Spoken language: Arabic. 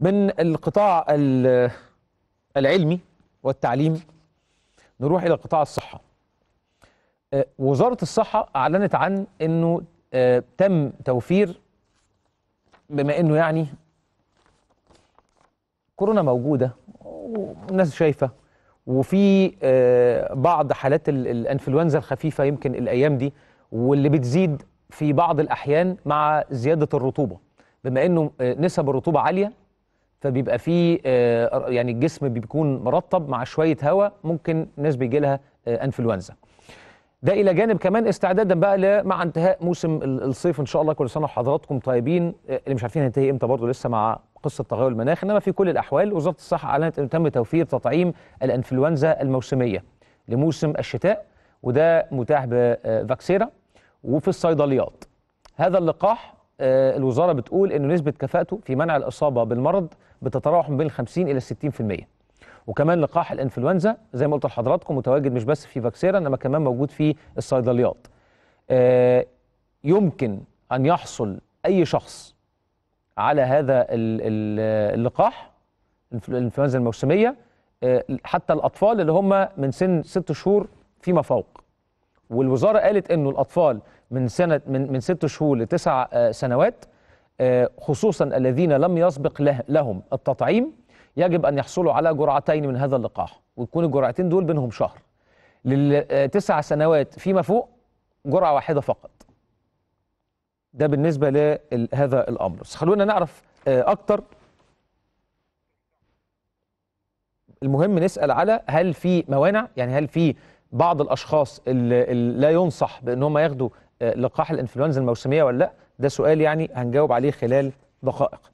من القطاع العلمي والتعليم نروح إلى قطاع الصحة أه، وزارة الصحة أعلنت عن أنه أه، تم توفير بما أنه يعني كورونا موجودة والناس شايفة وفي أه، بعض حالات الانفلونزا الخفيفة يمكن الأيام دي واللي بتزيد في بعض الأحيان مع زيادة الرطوبة بما أنه نسب الرطوبة عالية فبيبقى فيه آه، يعني الجسم بيكون مرطب مع شويه هواء ممكن ناس بيجي لها آه، انفلونزا ده الى جانب كمان استعدادا بقى مع انتهاء موسم الصيف ان شاء الله كل سنه وحضراتكم طيبين آه، اللي مش عارفين هينتهي امتى برضه لسه مع قصه تغير المناخ انما في كل الاحوال وزاره الصحه اعلنت ان تم توفير تطعيم الانفلونزا الموسميه لموسم الشتاء وده متاح بفاكسيرا وفي الصيدليات هذا اللقاح آه، الوزاره بتقول انه نسبه كفاءته في منع الاصابه بالمرض بتتراوح من بين 50 الى 60% وكمان لقاح الانفلونزا زي ما قلت لحضراتكم متواجد مش بس في فاكسيرا انما كمان موجود في الصيدليات آه، يمكن ان يحصل اي شخص على هذا اللقاح الانفلونزا الموسميه آه، حتى الاطفال اللي هم من سن 6 شهور فيما فوق والوزاره قالت انه الاطفال من سنه من من ست شهور لتسع آه، سنوات آه، خصوصا الذين لم يسبق لهم التطعيم يجب ان يحصلوا على جرعتين من هذا اللقاح ويكون الجرعتين دول بينهم شهر للتسع سنوات فيما فوق جرعه واحده فقط ده بالنسبه لهذا الامر بس خلونا نعرف آه، اكتر المهم نسال على هل في موانع يعني هل في بعض الاشخاص اللي لا ينصح بان هم ياخدوا آه، لقاح الانفلونزا الموسميه ولا لا ده سؤال يعني هنجاوب عليه خلال دقائق